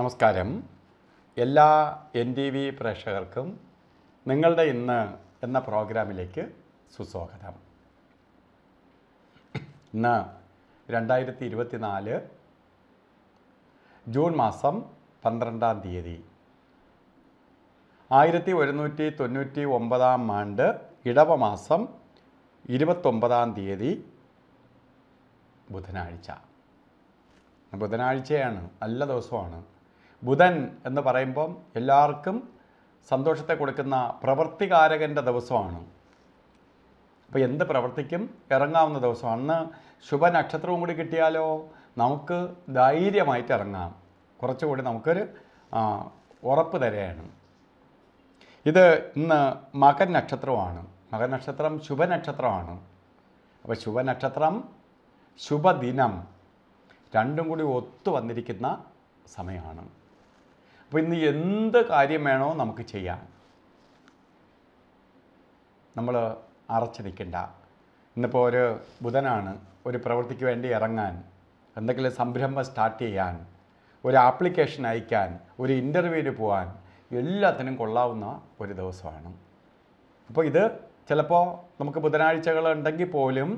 നമസ്കാരം എല്ലാ N T V പ്രേക്ഷകർക്കും നിങ്ങളുടെ ഇന്ന് എന്ന പ്രോഗ്രാമിലേക്ക് സുസ്വാഗതം ഇന്ന് രണ്ടായിരത്തി ഇരുപത്തിനാല് ജൂൺ മാസം പന്ത്രണ്ടാം തീയതി ആയിരത്തി ഒരുന്നൂറ്റി തൊണ്ണൂറ്റി ഒമ്പതാം ആണ്ട് ഇടവ മാസം ഇരുപത്തൊമ്പതാം തീയതി ബുധനാഴ്ച ബുധനാഴ്ചയാണ് നല്ല ദിവസമാണ് ബുധൻ എന്ന് പറയുമ്പം എല്ലാവർക്കും സന്തോഷത്തെ കൊടുക്കുന്ന പ്രവൃത്തികാരകൻ്റെ ദിവസമാണ് അപ്പോൾ എന്ത് പ്രവർത്തിക്കും ഇറങ്ങാവുന്ന ദിവസമാണ് അന്ന് ശുഭനക്ഷത്രവും കൂടി കിട്ടിയാലോ നമുക്ക് ധൈര്യമായിട്ട് ഇറങ്ങാം കുറച്ചുകൂടി നമുക്കൊരു ഉറപ്പ് തരികയാണ് ഇത് ഇന്ന് മകൻ നക്ഷത്രമാണ് മകൻ നക്ഷത്രം ശുഭനക്ഷത്രമാണ് അപ്പോൾ ശുഭനക്ഷത്രം ശുഭദിനം രണ്ടും കൂടി ഒത്തു വന്നിരിക്കുന്ന സമയമാണ് അപ്പോൾ ഇന്ന് എന്ത് കാര്യം വേണോ നമുക്ക് ചെയ്യാം നമ്മൾ അറച്ചു നിൽക്കണ്ട ഇന്നിപ്പോൾ ഒരു ബുധനാണ് ഒരു പ്രവൃത്തിക്ക് വേണ്ടി ഇറങ്ങാൻ എന്തെങ്കിലും സംരംഭം സ്റ്റാർട്ട് ചെയ്യാൻ ഒരു ആപ്ലിക്കേഷൻ അയക്കാൻ ഒരു ഇൻ്റർവ്യൂവിന് പോകാൻ എല്ലാത്തിനും കൊള്ളാവുന്ന ഒരു ദിവസമാണ് അപ്പോൾ ഇത് ചിലപ്പോൾ നമുക്ക് ബുധനാഴ്ചകൾ ഉണ്ടെങ്കിൽ പോലും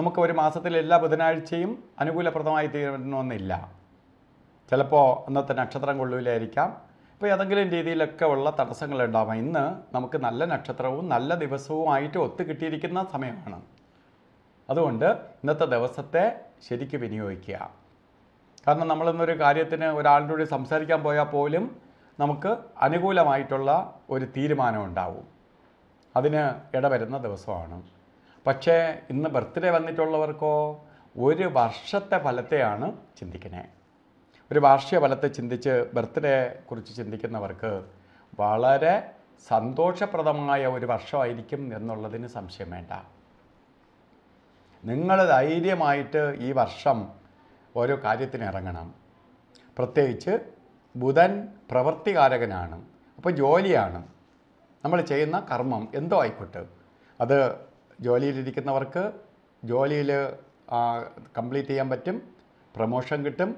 നമുക്ക് ഒരു മാസത്തിൽ എല്ലാ ബുധനാഴ്ചയും അനുകൂലപ്രദമായി തീരണമെന്നില്ല ചിലപ്പോൾ അന്നത്തെ നക്ഷത്രം കൊള്ളൂലായിരിക്കാം ഇപ്പോൾ ഏതെങ്കിലും രീതിയിലൊക്കെ ഉള്ള തടസ്സങ്ങൾ ഉണ്ടാവാം ഇന്ന് നമുക്ക് നല്ല നക്ഷത്രവും നല്ല ദിവസവുമായിട്ട് ഒത്തുകിട്ടിയിരിക്കുന്ന സമയമാണ് അതുകൊണ്ട് ഇന്നത്തെ ദിവസത്തെ ശരിക്ക് വിനിയോഗിക്കുക കാരണം നമ്മളിന്നൊരു കാര്യത്തിന് ഒരാളുടെ കൂടി സംസാരിക്കാൻ പോയാൽ പോലും നമുക്ക് അനുകൂലമായിട്ടുള്ള ഒരു തീരുമാനം ഉണ്ടാവും അതിന് ഇടവരുന്ന ദിവസമാണ് പക്ഷേ ഇന്ന് ബർത്ത്ഡേ വന്നിട്ടുള്ളവർക്കോ ഒരു വർഷത്തെ ഫലത്തെയാണ് ചിന്തിക്കുന്നത് ഒരു വാർഷിക ഫലത്തെ ചിന്തിച്ച് ബർത്ത്ഡേ കുറിച്ച് ചിന്തിക്കുന്നവർക്ക് വളരെ സന്തോഷപ്രദമായ ഒരു വർഷമായിരിക്കും എന്നുള്ളതിന് സംശയം വേണ്ട നിങ്ങൾ ധൈര്യമായിട്ട് ഈ വർഷം ഓരോ കാര്യത്തിന് ഇറങ്ങണം പ്രത്യേകിച്ച് ബുധൻ പ്രവൃത്തികാരകനാണ് അപ്പോൾ ജോലിയാണ് നമ്മൾ ചെയ്യുന്ന കർമ്മം എന്തോ ആയിക്കോട്ടെ അത് ജോലിയിലിരിക്കുന്നവർക്ക് ജോലിയിൽ കംപ്ലീറ്റ് ചെയ്യാൻ പറ്റും പ്രമോഷൻ കിട്ടും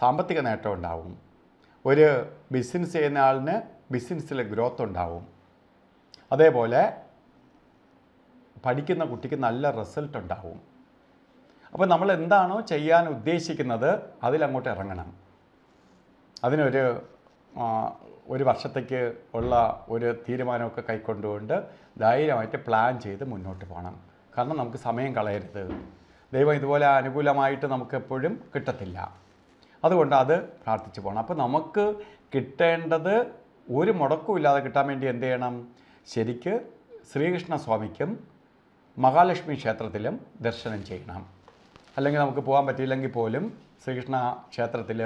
സാമ്പത്തിക നേട്ടം ഉണ്ടാവും ഒരു ബിസിനസ് ചെയ്യുന്ന ആളിന് ബിസിനസ്സിൽ ഗ്രോത്ത് ഉണ്ടാവും അതേപോലെ പഠിക്കുന്ന കുട്ടിക്ക് നല്ല റിസൾട്ട് ഉണ്ടാവും അപ്പോൾ നമ്മൾ എന്താണോ ചെയ്യാൻ ഉദ്ദേശിക്കുന്നത് അതിലങ്ങോട്ട് ഇറങ്ങണം അതിനൊരു ഒരു വർഷത്തേക്ക് ഉള്ള ഒരു തീരുമാനമൊക്കെ കൈക്കൊണ്ടുകൊണ്ട് ധൈര്യമായിട്ട് പ്ലാൻ ചെയ്ത് മുന്നോട്ട് പോകണം കാരണം നമുക്ക് സമയം കളയരുത് ദൈവം ഇതുപോലെ അനുകൂലമായിട്ട് നമുക്കെപ്പോഴും കിട്ടത്തില്ല അതുകൊണ്ട് അത് പ്രാർത്ഥിച്ചു പോകണം അപ്പോൾ നമുക്ക് കിട്ടേണ്ടത് ഒരു ഇല്ലാതെ കിട്ടാൻ വേണ്ടി എന്ത് ചെയ്യണം ശരിക്ക് ശ്രീകൃഷ്ണ സ്വാമിക്കും മഹാലക്ഷ്മി ക്ഷേത്രത്തിലും ദർശനം ചെയ്യണം അല്ലെങ്കിൽ നമുക്ക് പോകാൻ പറ്റിയില്ലെങ്കിൽ പോലും ശ്രീകൃഷ്ണ ക്ഷേത്രത്തിൽ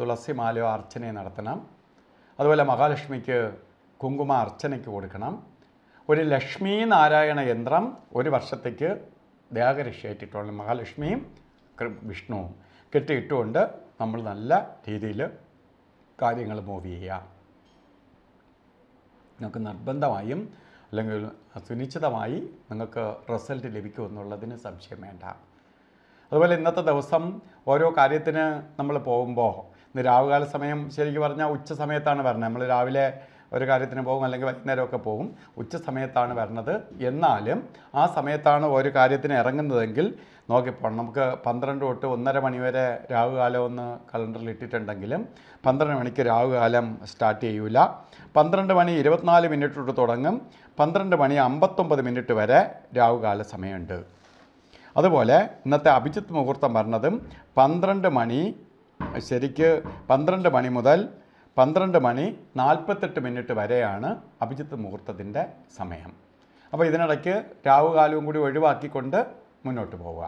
തുളസി മാലയോ അർച്ചനയും നടത്തണം അതുപോലെ മഹാലക്ഷ്മിക്ക് കുങ്കുമ അർച്ചനയ്ക്ക് കൊടുക്കണം ഒരു ലക്ഷ്മി നാരായണ യന്ത്രം ഒരു വർഷത്തേക്ക് ദേഹരക്ഷയായിട്ടിട്ടുള്ള മഹാലക്ഷ്മിയും വിഷ്ണുവും കെട്ടിയിട്ടുകൊണ്ട് നമ്മൾ നല്ല രീതിയിൽ കാര്യങ്ങൾ മൂവ് ചെയ്യുക നിങ്ങൾക്ക് നിർബന്ധമായും അല്ലെങ്കിൽ സുനിശ്ചിതമായി നിങ്ങൾക്ക് റിസൾട്ട് ലഭിക്കുമെന്നുള്ളതിന് സംശയം വേണ്ട അതുപോലെ ഇന്നത്തെ ദിവസം ഓരോ കാര്യത്തിന് നമ്മൾ പോകുമ്പോൾ ഇന്ന് രാവുകാല സമയം ശരിക്കും പറഞ്ഞാൽ ഉച്ച സമയത്താണ് പറഞ്ഞത് നമ്മൾ രാവിലെ ഒരു കാര്യത്തിന് പോകും അല്ലെങ്കിൽ വൈകുന്നേരമൊക്കെ പോകും ഉച്ച സമയത്താണ് വരണത് എന്നാലും ആ സമയത്താണ് ഒരു കാര്യത്തിന് ഇറങ്ങുന്നതെങ്കിൽ നോക്കിപ്പോണം നമുക്ക് പന്ത്രണ്ട് തൊട്ട് ഒന്നര മണി വരെ രാഹുകാലം ഒന്ന് കലണ്ടറിൽ ഇട്ടിട്ടുണ്ടെങ്കിലും പന്ത്രണ്ട് മണിക്ക് രാഹുകാലം സ്റ്റാർട്ട് ചെയ്യൂല പന്ത്രണ്ട് മണി ഇരുപത്തിനാല് മിനിറ്റ് തൊട്ട് തുടങ്ങും പന്ത്രണ്ട് മണി അമ്പത്തൊമ്പത് മിനിറ്റ് വരെ രാഹുകാല സമയമുണ്ട് അതുപോലെ ഇന്നത്തെ അഭിജിത്ത് മുഹൂർത്തം പറഞ്ഞതും പന്ത്രണ്ട് മണി ശരിക്ക് പന്ത്രണ്ട് മണി മുതൽ പന്ത്രണ്ട് മണി നാൽപ്പത്തെട്ട് മിനിറ്റ് വരെയാണ് അഭിജിത്ത് മുഹൂർത്തത്തിൻ്റെ സമയം അപ്പോൾ ഇതിനിടയ്ക്ക് രാവുകാലവും കൂടി ഒഴിവാക്കിക്കൊണ്ട് മുന്നോട്ട് പോവുക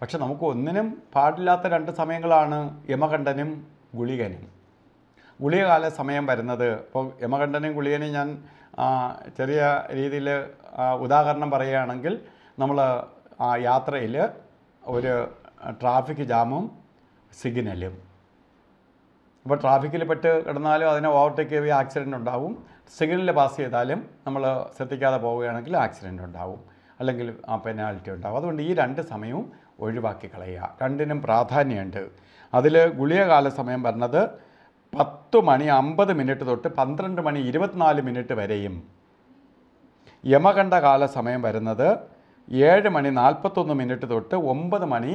പക്ഷെ നമുക്ക് ഒന്നിനും പാടില്ലാത്ത രണ്ട് സമയങ്ങളാണ് യമകണ്ഠനും ഗുളികനും ഗുളികകാല സമയം വരുന്നത് ഇപ്പോൾ യമകണ്ഠനും ഗുളികനും ഞാൻ ചെറിയ രീതിയിൽ ഉദാഹരണം പറയുകയാണെങ്കിൽ നമ്മൾ യാത്രയിൽ ഒരു ട്രാഫിക് ജാമും സിഗ്നലും ഇപ്പോൾ ട്രാഫിക്കിൽ പെട്ട് കിടന്നാലും അതിനെ ഓവർടേക്ക് ചെയ്ത് ആക്സിഡൻ്റ് ഉണ്ടാവും സിഗ്നലിൽ പാസ് ചെയ്താലും നമ്മൾ ശ്രദ്ധിക്കാതെ പോവുകയാണെങ്കിൽ ആക്സിഡൻ്റ് ഉണ്ടാവും അല്ലെങ്കിൽ ആ പെനാൽറ്റി ഉണ്ടാവും അതുകൊണ്ട് ഈ രണ്ട് സമയവും ഒഴിവാക്കി കളയുക രണ്ടിനും പ്രാധാന്യമുണ്ട് അതിൽ ഗുളികകാല സമയം പറഞ്ഞത് പത്ത് മണി അമ്പത് മിനിറ്റ് തൊട്ട് പന്ത്രണ്ട് മണി ഇരുപത്തിനാല് മിനിറ്റ് വരെയും യമകണ്ഠ കാല സമയം വരുന്നത് ഏഴ് മണി നാൽപ്പത്തൊന്ന് മിനിറ്റ് തൊട്ട് ഒമ്പത് മണി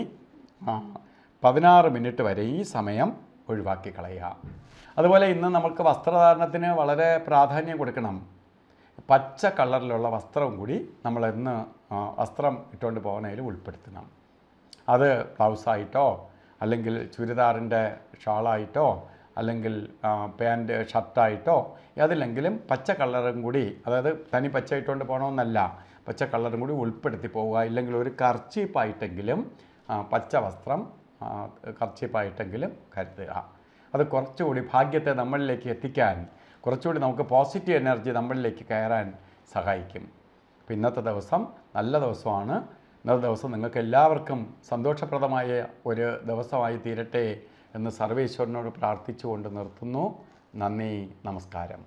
പതിനാറ് മിനിറ്റ് വരെ ഈ സമയം ഒഴിവാക്കി കളയുക അതുപോലെ ഇന്ന് നമുക്ക് വസ്ത്രധാരണത്തിന് വളരെ പ്രാധാന്യം കൊടുക്കണം പച്ച കളറിലുള്ള വസ്ത്രവും കൂടി നമ്മൾ ഇന്ന് വസ്ത്രം ഇട്ടുകൊണ്ട് പോകുന്നതിൽ ഉൾപ്പെടുത്തണം അത് ബ്ലൗസായിട്ടോ അല്ലെങ്കിൽ ചുരിദാറിൻ്റെ ഷാളായിട്ടോ അല്ലെങ്കിൽ പാൻറ്റ് ഷർട്ടായിട്ടോ അതിലെങ്കിലും പച്ച കളറും കൂടി അതായത് തനി പച്ച ഇട്ടുകൊണ്ട് പോകണമെന്നല്ല പച്ച കളറും കൂടി ഉൾപ്പെടുത്തി പോവുക ഇല്ലെങ്കിൽ ഒരു കർച്ചീപ്പായിട്ടെങ്കിലും പച്ച വസ്ത്രം കർച്ചിപ്പായിട്ടെങ്കിലും കരുതുക അത് കുറച്ചുകൂടി ഭാഗ്യത്തെ നമ്മളിലേക്ക് എത്തിക്കാൻ കുറച്ചുകൂടി നമുക്ക് പോസിറ്റീവ് എനർജി നമ്മളിലേക്ക് കയറാൻ സഹായിക്കും അപ്പം ഇന്നത്തെ ദിവസം നല്ല ദിവസമാണ് ഇന്നത്തെ ദിവസം നിങ്ങൾക്ക് എല്ലാവർക്കും സന്തോഷപ്രദമായ ഒരു ദിവസമായി തീരട്ടെ എന്ന് സർവേശ്വരനോട് പ്രാർത്ഥിച്ചുകൊണ്ട് നിർത്തുന്നു നന്ദി നമസ്കാരം